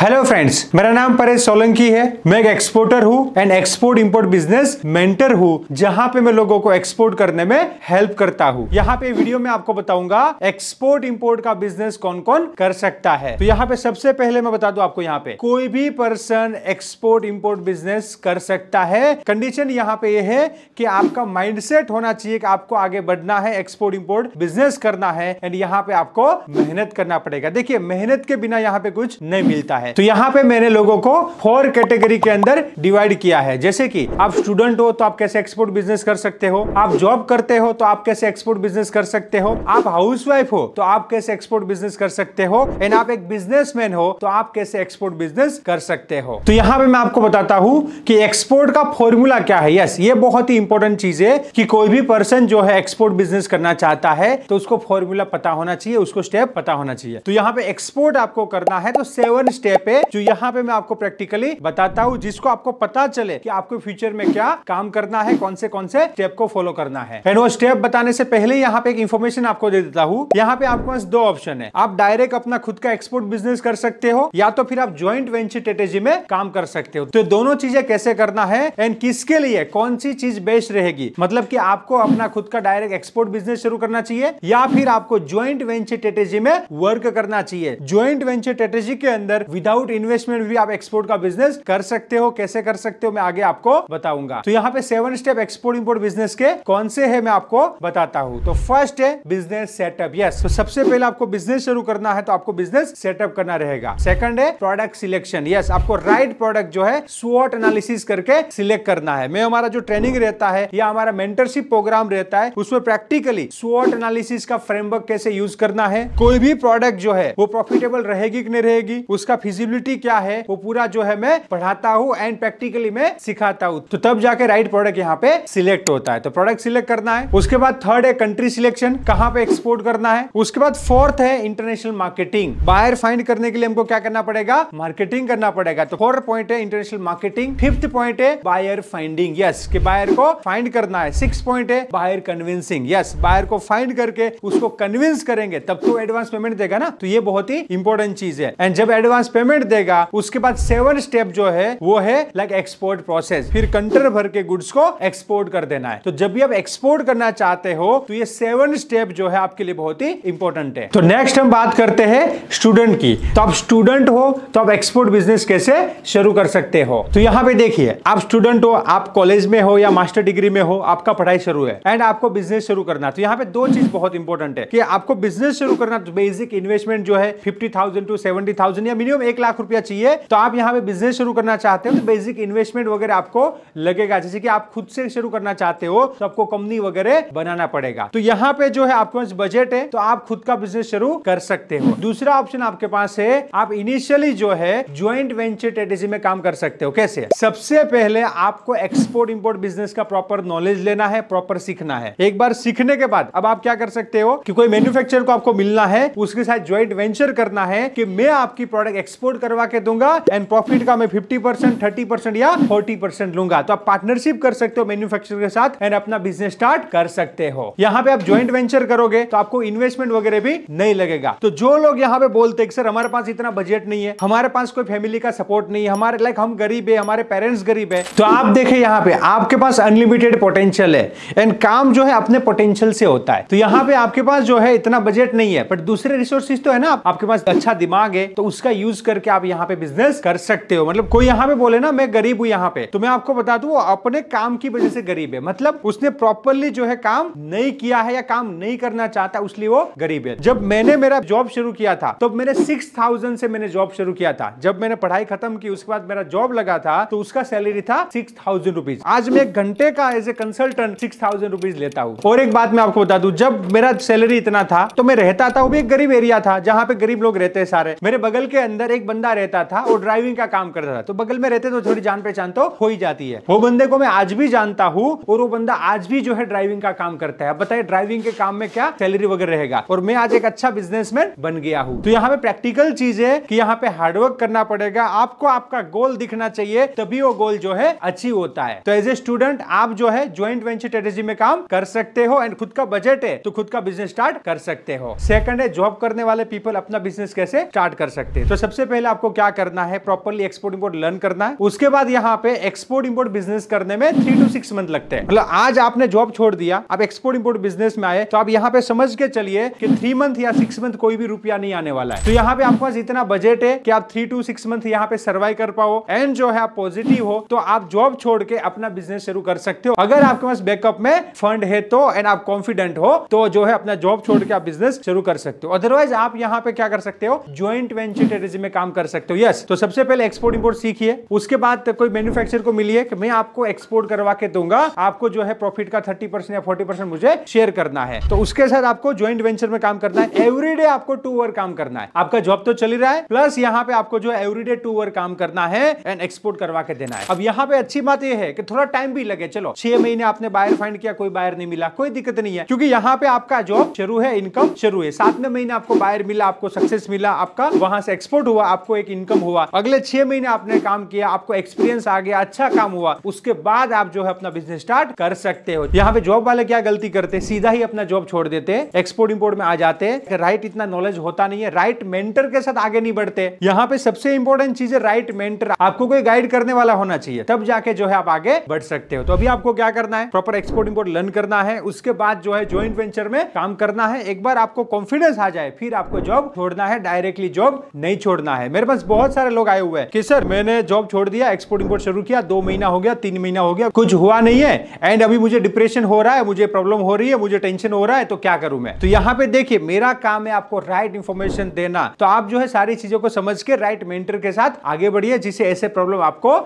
hello friends मेरा नाम परेश सोलंकी है मैं एक एक्सपोर्टर हूँ and export import business mentor हूँ जहाँ पे मैं लोगों को एक्सपोर्ट करने में हेल्प करता हूँ यहाँ पे वीडियो में आपको बताऊंगा एक्सपोर्ट इंपोर्ट का बिजनेस कौन कौन कर सकता है तो यहाँ पे सबसे पहले मैं बता दू आपको यहाँ पे कोई भी पर्सन एक्सपोर्ट इम्पोर्ट बिजनेस कर सकता है कंडीशन यहाँ पे ये यह है कि आपका माइंड होना चाहिए कि आपको आगे बढ़ना है एक्सपोर्ट इम्पोर्ट बिजनेस करना है एंड यहाँ पे आपको मेहनत करना पड़ेगा देखिये मेहनत के बिना यहाँ पे कुछ नहीं मिलता है है तो यहाँ पे मैंने लोगों को फोर कैटेगरी के अंदर डिवाइड किया है जैसे कि आप स्टूडेंट हो तो आप कैसे एक्सपोर्ट बिजनेस कर सकते हो आप जॉब करते हो तो आप कैसे एक्सपोर्ट बिजनेस कर सकते हो आप हाउस वाइफ हो तो आप कैसे एक्सपोर्ट बिजनेस कर सकते हो एंड आप एक बिजनेस हो तो आप कैसे एक्सपोर्ट बिजनेस कर सकते हो तो यहाँ पे मैं आपको बताता हूँ कि एक्सपोर्ट का फॉर्मूला क्या है यस ये बहुत ही इंपॉर्टेंट चीज है कि कोई भी पर्सन जो है एक्सपोर्ट बिजनेस करना चाहता है तो उसको फॉर्मूला पता होना चाहिए उसको स्टेप पता होना चाहिए तो यहाँ पे एक्सपोर्ट आपको करना है तो सेवन स्टेप जगह पे जो यहाँ पे मैं आपको प्रैक्टिकली बताता हूँ जिसको आपको पता चले कि आपको फ्यूचर में क्या काम करना है कौन से कौन से स्टेप को फॉलो करना है एंड वो स्टेप बताने से पहले यहाँ पे एक इन्फॉर्मेशन आपको दे देता हूँ यहाँ पे आपके पास दो ऑप्शन है आप डायरेक्ट अपना खुद का एक्सपोर्ट बिजनेस कर सकते हो या तो फिर आप ज्वाइंट वेंचर स्ट्रेटेजी में काम कर सकते हो तो दोनों चीजें कैसे करना है एंड किसके लिए कौन सी चीज बेस्ट रहेगी मतलब की आपको अपना खुद का डायरेक्ट एक्सपोर्ट बिजनेस शुरू करना चाहिए या फिर आपको ज्वाइंट वेंचर स्ट्रेटेजी में वर्क करना चाहिए ज्वाइंट वेंचर स्ट्रेटेजी के अंदर विद विदाउट इन्वेस्टमेंट भी आप एक्सपोर्ट का बिजनेस कर सकते हो कैसे कर सकते हो मैं आगे आपको बताऊंगा तो यहाँ पे seven step export import business के कौन से है मैं आपको बताता हूँ तो फर्स्ट है बिजनेस सेटअप यस तो सबसे पहले आपको बिजनेस शुरू करना है तो आपको बिजनेस सेटअप करना रहेगा सेकंड है प्रोडक्ट सिलेक्शन यस आपको राइट right प्रोडक्ट जो है स्वॉट एनालिसिस करके सिलेक्ट करना है मैं हमारा जो ट्रेनिंग रहता है या हमारा मेंटरशिप प्रोग्राम रहता है उसमें प्रैक्टिकली स्वॉट एनालिसिस का फ्रेमवर्क कैसे यूज करना है कोई भी प्रोडक्ट जो है वो प्रॉफिटेबल रहेगी कि नहीं रहेगी उसका फीस फिजिबिलिटी क्या है वो पूरा जो है मैं पढ़ाता हूँ एंड प्रैक्टिकली मैं सिखाता हूँ तो तब जाके राइट प्रोडक्ट यहाँ पे सिलेक्ट होता है तो प्रोडक्ट सिलेक्ट करना है उसके बाद थर्ड है कंट्री सिलेक्शन कहाँ पे एक्सपोर्ट करना है उसके बाद फोर्थ है इंटरनेशनल मार्केटिंग बायर फाइंड करने के लिए हमको क्या करना पड़ेगा मार्केटिंग करना पड़ेगा तो फोर्थ पॉइंट है इंटरनेशनल मार्केटिंग फिफ्थ पॉइंट है बायर फाइंडिंग यस के बायर को फाइंड करना है सिक्स पॉइंट है बायर कन्विंसिंग यस बायर को फाइंड करके उसको कन्विंस करेंगे तब तो एडवांस पेमेंट देगा ना तो ये बहुत ही इंपॉर्टेंट चीज है एंड जब एडवांस पेमेंट पेमेंट देगा उसके बाद सेवन स्टेप जो है वो है लाइक एक्सपोर्ट प्रोसेस फिर कंटेनर भर के गुड्स को एक्सपोर्ट कर देना है तो जब भी आप एक्सपोर्ट करना चाहते हो तो ये सेवन स्टेप जो है आपके लिए बहुत ही इंपॉर्टेंट है तो नेक्स्ट हम बात करते हैं स्टूडेंट की तो आप स्टूडेंट हो तो आप एक्सपोर्ट बिजनेस कैसे शुरू कर सकते हो तो यहाँ पे देखिए आप स्टूडेंट हो आप कॉलेज में हो या मास्टर डिग्री में हो आपका पढ़ाई शुरू है एंड आपको बिजनेस शुरू करना तो यहाँ पे दो चीज बहुत इंपॉर्टेंट है कि आपको बिजनेस शुरू करना तो बेसिक इन्वेस्टमेंट जो है फिफ्टी टू सेवेंटी या मिनिमम एक एक लाख रुपया चाहिए तो आप यहाँ पे बिजनेस शुरू करना चाहते हो तो बेसिक इन्वेस्टमेंट वगैरह आपको लगेगा जैसे कि आप खुद से शुरू करना चाहते हो तो आपको कंपनी वगैरह बनाना पड़ेगा तो यहाँ पे जो है आपके पास बजट है तो आप खुद का बिजनेस शुरू कर सकते हो दूसरा ऑप्शन आपके पास है आप इनिशियली जो है ज्वाइंट वेंचर स्ट्रेटेजी में काम कर सकते हो कैसे सबसे पहले आपको एक्सपोर्ट इम्पोर्ट बिजनेस का प्रॉपर नॉलेज लेना है प्रॉपर सीखना है एक बार सीखने के बाद अब आप क्या कर सकते हो कि कोई मैन्युफैक्चरर को आपको मिलना है उसके साथ ज्वाइंट वेंचर करना है कि मैं आपकी प्रोडक्ट एक्सपोर्ट एक्सपोर्ट करवा के दूंगा एंड प्रॉफिट का मैं फिफ्टी परसेंट थर्टी परसेंट या फोर्टी परसेंट लूंगा तो आप पार्टनरशिप कर सकते हो मैन्युफैक्चरर के साथ एंड अपना बिजनेस स्टार्ट कर सकते हो यहाँ पे आप ज्वाइंट वेंचर करोगे तो आपको इन्वेस्टमेंट वगैरह भी नहीं लगेगा तो जो लोग यहाँ पे बोलते हैं सर हमारे पास इतना बजट नहीं है हमारे पास कोई फैमिली का सपोर्ट नहीं है हमारे लाइक हम गरीब है हमारे पेरेंट्स गरीब है तो आप देखे यहाँ पे आपके पास अनलिमिटेड पोटेंशियल है एंड काम जो है अपने पोटेंशियल से होता है तो यहाँ पे आपके पास जो है इतना बजट नहीं है बट दूसरे रिसोर्सेज तो है ना आपके पास अच्छा दिमाग है तो उसका यूज करके आप यहाँ पे बिजनेस कर सकते हो मतलब कोई यहाँ पे बोले ना मैं गरीब हूँ यहाँ पे तो मैं आपको बता दू वो अपने काम की वजह से गरीब है मतलब उसने प्रॉपरली जो है काम नहीं किया है या काम नहीं करना चाहता उसलिए वो गरीब है जब मैंने मेरा जॉब शुरू किया था तो मैंने सिक्स थाउजेंड से मैंने जॉब शुरू किया था जब मैंने पढ़ाई खत्म की उसके बाद मेरा जॉब लगा था तो उसका सैलरी था सिक्स थाउजेंड रुपीज आज मैं एक घंटे का as a consultant six thousand rupees लेता हूँ और एक बात मैं आपको बता दू जब मेरा सैलरी इतना था तो मैं रहता था वो भी एक गरीब एरिया था जहाँ पे गरीब लोग रहते हैं सारे मेरे बगल के अंदर एक बंदा रहता था वो ड्राइविंग का काम करता था तो बगल में रहते तो थोड़ी जान पहचान तो हो ही जाती है वो बंदे को मैं आज भी जानता हूँ और वो बंदा आज भी जो है ड्राइविंग का काम करता है बताए ड्राइविंग के काम में क्या सैलरी वगैरह रहेगा और मैं आज एक अच्छा बिजनेसमैन बन गया हूँ तो यहाँ पे प्रैक्टिकल चीज है कि यहाँ पे हार्डवर्क करना पड़ेगा आपको आपका गोल दिखना चाहिए तभी वो गोल जो है अच्छी होता है तो एज ए स्टूडेंट आप जो है ज्वाइंट वेंचर स्ट्रेटेजी में काम कर सकते हो एंड खुद का बजट है तो खुद का बिजनेस स्टार्ट कर सकते हो सेकंड है जॉब करने वाले पीपल अपना बिजनेस कैसे स्टार्ट कर सकते हैं तो सबसे पहले आपको क्या करना है प्रॉपरली एक्सपोर्ट इम्पोर्ट लर्न करना है उसके बाद यहाँ पे एक्सपोर्ट इम्पोर्ट बिजनेस करने में थ्री टू सिक्स मंथ लगते हैं मतलब आज आपने जॉब छोड़ दिया आप एक्सपोर्ट इम्पोर्ट बिजनेस में आए तो आप यहाँ पे समझ के चलिए कि थ्री मंथ या सिक्स मंथ कोई भी रुपया नहीं आने वाला है तो यहाँ पे आपके पास इतना बजट है कि आप थ्री टू सिक्स मंथ यहाँ पे सर्वाइव कर पाओ एंड जो है आप पॉजिटिव हो तो आप जॉब छोड़ के अपना बिजनेस शुरू कर सकते हो अगर आपके पास बैकअप में फंड है तो एंड आप कॉन्फिडेंट हो तो जो है अपना जॉब छोड़ के आप बिजनेस शुरू कर सकते हो अदरवाइज आप यहाँ पे क्या कर सकते हो ज्वाइंट वेंचर टेरिजी में काम कर सकते हो यस तो सबसे पहले एक्सपोर्ट इम्पोर्ट सीखिए उसके बाद कोई मैन्युफैक्चर को मिलिए कि मैं आपको एक्सपोर्ट करवा के दूंगा आपको जो है प्रॉफिट का थर्टी या फोर्टी मुझे शेयर करना है तो उसके साथ आपको ज्वाइंट वेंचर में काम करना है एवरीडे आपको टू आवर काम करना है आपका जॉब तो चल ही रहा है प्लस यहाँ पे आपको जो एवरीडे टू आवर काम करना है एंड एक्सपोर्ट करवा के देना है अब यहाँ पे अच्छी बात यह है कि थोड़ा टाइम भी लगे चलो छह महीने आपने बायर फाइंड किया कोई बायर नहीं मिला कोई दिक्कत नहीं है क्योंकि यहाँ पे आपका जॉब शुरू है इनकम शुरू है सातवें महीने आपको बायर मिला आपको सक्सेस मिला आपका वहां से एक्सपोर्ट हुआ आपको एक इनकम हुआ अगले छह महीने आपने काम किया आपको एक्सपीरियंस आ गया अच्छा काम हुआ उसके बाद आप जो है अपना बिजनेस स्टार्ट कर सकते हो यहाँ पे जॉब वाले क्या गलती करते सीधा ही अपना जॉब छोड़ देते एक्सपोर्ट इम्पोर्ट में आ जाते राइट इतना नॉलेज होता नहीं है राइट मेंटर के साथ आगे नहीं बढ़ते यहाँ पे सबसे इंपॉर्टेंट चीज है राइट मेंटर आपको कोई गाइड करने वाला होना चाहिए तब जाके जो है आप आगे बढ़ सकते हो तो अभी आपको क्या करना है प्रॉपर एक्सपोर्ट इम्पोर्ट लर्न करना है उसके बाद जो है ज्वाइंट वेंचर में काम करना है एक बार आपको कॉन्फिडेंस आ जाए फिर आपको जॉब छोड़ना है डायरेक्टली जॉब नहीं छोड़ना करना है मेरे पास बहुत सारे लोग आए हुए हैं कि सर मैंने जॉब छोड़ दिया एक्सपोर्ट इम्पोर्ट शुरू किया दो महीना हो गया तीन महीना हो गया कुछ हुआ नहीं है एंड अभी मुझे डिप्रेशन हो रहा है मुझे प्रॉब्लम हो रही है मुझे टेंशन हो रहा है तो क्या करूं मैं तो यहाँ पे देखिए मेरा काम है आपको राइट इन्फॉर्मेशन देना तो आप जो है सारी चीजों को समझ के राइट मेंटर के साथ आगे बढ़िए जिससे ऐसे प्रॉब्लम आपको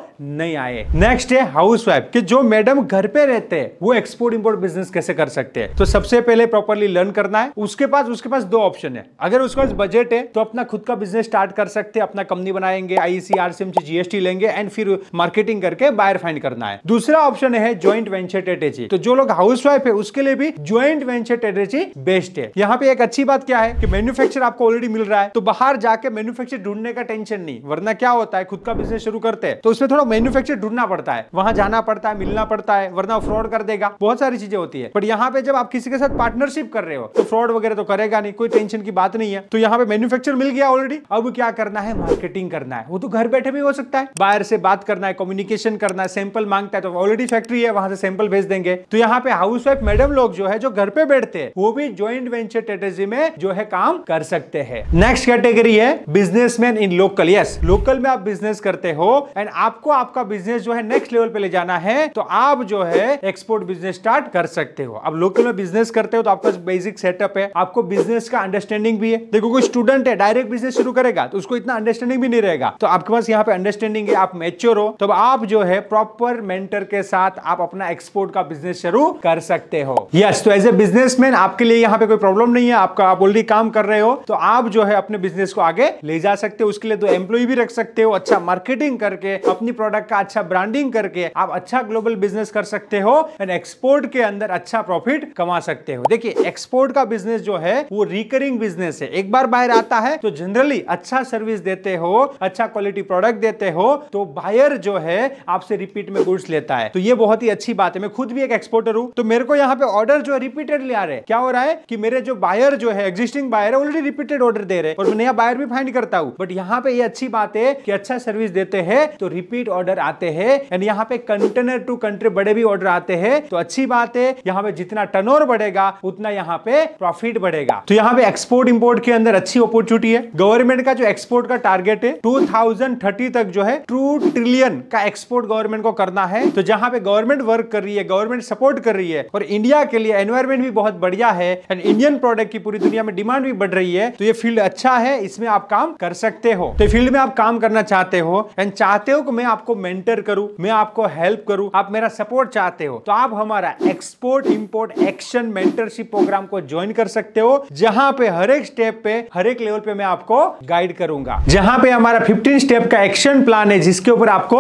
नहीं आए नेक्स्ट है हाउस वाइफ की जो मैडम घर पे रहते हैं वो एक्सपोर्ट इम्पोर्ट बिजनेस कैसे कर सकते हैं तो सबसे पहले प्रॉपरली लर्न करना है उसके पास उसके पास दो ऑप्शन है अगर उसके पास बजट है तो अपना खुद का बिजनेस स्टार्ट कर सकते सकते हैं अपना कंपनी बनाएंगे आईसीआर से जीएसटी लेंगे एंड फिर मार्केटिंग करके बायर फाइंड करना है दूसरा ऑप्शन है ज्वाइंट वेंचर टेटेची तो जो लोग हाउस वाइफ है उसके लिए भी ज्वाइंट वेंचर टेटेची बेस्ट है यहाँ पे एक अच्छी बात क्या है कि मैन्युफैक्चर आपको ऑलरेडी मिल रहा है तो बाहर जाके मैन्युफैक्चर ढूंढने का टेंशन नहीं वरना क्या होता है खुद का बिजनेस शुरू करते हैं तो उसमें थोड़ा मैन्युफैक्चर ढूंढना पड़ता है वहां जाना पड़ता है मिलना पड़ता है वरना फ्रॉड कर देगा बहुत सारी चीजें होती है पर यहाँ पे जब आप किसी के साथ पार्टनरशिप कर रहे हो तो फ्रॉड वगैरह तो करेगा नहीं कोई टेंशन की बात नहीं है तो यहाँ पे मैन्युफैक्चर मिल गया ऑलरेडी अब क्या कर करना है मार्केटिंग करना है वो तो घर बैठे भी हो सकता है बाहर से बात करना है कम्युनिकेशन करना है सैंपल मांगता है तो ऑलरेडी फैक्ट्री है वहां से सैंपल भेज देंगे तो यहाँ पे हाउस वाइफ मैडम लोग जो है जो घर पे बैठते हैं वो भी ज्वाइंट वेंचर स्ट्रेटेजी में जो है काम कर सकते हैं नेक्स्ट कैटेगरी है business in local yes local में आप बिजनेस करते हो एंड आपको आपका बिजनेस जो है नेक्स्ट लेवल पे ले जाना है तो आप जो है एक्सपोर्ट बिजनेस स्टार्ट कर सकते हो अब लोकल में बिजनेस करते हो तो आपका बेसिक सेटअप है आपको बिजनेस का अंडरस्टैंडिंग भी है देखो कोई स्टूडेंट है डायरेक्ट बिजनेस शुरू करेगा तो उसको इतना अंडरस्टैंडिंग भी नहीं रहेगा तो आपके पास यहाँ पे अंडरस्टैंडिंग है आप मेच्योर हो तो आप जो है प्रॉपर मेंटर के साथ आप अपना एक्सपोर्ट का बिजनेस शुरू कर सकते हो यस yes, तो एज ए बिजनेसमैन आपके लिए यहाँ पे कोई प्रॉब्लम नहीं है आपका आप ऑलरेडी काम कर रहे हो तो आप जो है अपने बिजनेस को आगे ले जा सकते हो उसके लिए तो एम्प्लॉय भी रख सकते हो अच्छा मार्केटिंग करके अपनी प्रोडक्ट का अच्छा ब्रांडिंग करके आप अच्छा ग्लोबल बिजनेस कर सकते हो एंड एक्सपोर्ट के अंदर अच्छा प्रॉफिट कमा सकते हो देखिए एक्सपोर्ट का बिजनेस जो है वो रिकरिंग बिजनेस है एक बार बाहर आता है तो जनरली अच्छा सर्विस देते हो अच्छा क्वालिटी प्रोडक्ट देते हो तो बायर जो है आपसे रिपीट में गुड्स लेता है तो ये बहुत ही अच्छी बात है मैं खुद भी एक एक्सपोर्टर हूँ तो मेरे को यहाँ पे ऑर्डर जो है रिपीटेडली आ रहे हैं क्या हो रहा है कि मेरे जो बायर जो है एग्जिस्टिंग बायर है ऑलरेडी रिपीटेड ऑर्डर दे रहे और मैं नया बायर भी फाइंड करता हूँ बट यहाँ पे ये अच्छी बात है कि अच्छा सर्विस देते हैं तो रिपीट ऑर्डर आते हैं एंड यहाँ पे कंटेनर टू कंट्री बड़े भी ऑर्डर आते हैं तो अच्छी बात है यहाँ पे जितना टर्न बढ़ेगा उतना यहाँ पे प्रॉफिट बढ़ेगा तो यहाँ पे एक्सपोर्ट इम्पोर्ट के अंदर अच्छी अपॉर्चुनिटी है गवर्नमेंट का जो एक्सपोर्ट एक्सपोर्ट का टारगेट है 2030 तक जो है टू ट्रिलियन का एक्सपोर्ट गवर्नमेंट को करना है तो जहां पे गवर्नमेंट वर्क कर रही है गवर्नमेंट सपोर्ट कर रही है और इंडिया के लिए एनवायरमेंट भी बहुत बढ़िया है एंड इंडियन प्रोडक्ट की पूरी दुनिया में डिमांड भी बढ़ रही है तो ये फील्ड अच्छा है इसमें आप काम कर सकते हो तो फील्ड में आप काम करना चाहते हो एंड चाहते हो कि मैं आपको मेंटर करूं मैं आपको हेल्प करूं आप मेरा सपोर्ट चाहते हो तो आप हमारा export import action mentorship program को ज्वाइन कर सकते हो जहां पे हर एक स्टेप पे हर एक लेवल पे मैं आपको गाइड करूंगा दूंगा जहां पे हमारा 15 स्टेप का एक्शन प्लान है जिसके ऊपर आपको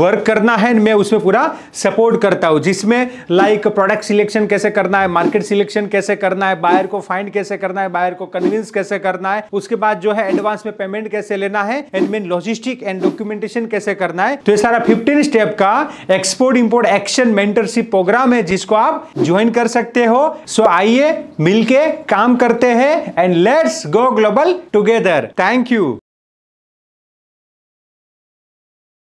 वर्क करना है मैं उसमें पूरा सपोर्ट करता हूं जिसमें लाइक प्रोडक्ट सिलेक्शन कैसे करना है मार्केट सिलेक्शन कैसे करना है बायर को फाइंड कैसे करना है बायर को कन्विंस कैसे करना है उसके बाद जो है एडवांस में पेमेंट कैसे लेना है and main logistic and documentation कैसे करना है तो ये सारा फिफ्टीन स्टेप का export import action mentorship program है जिसको आप ज्वाइन कर सकते हो सो आइए मिलके काम करते हैं and let's go global together thank you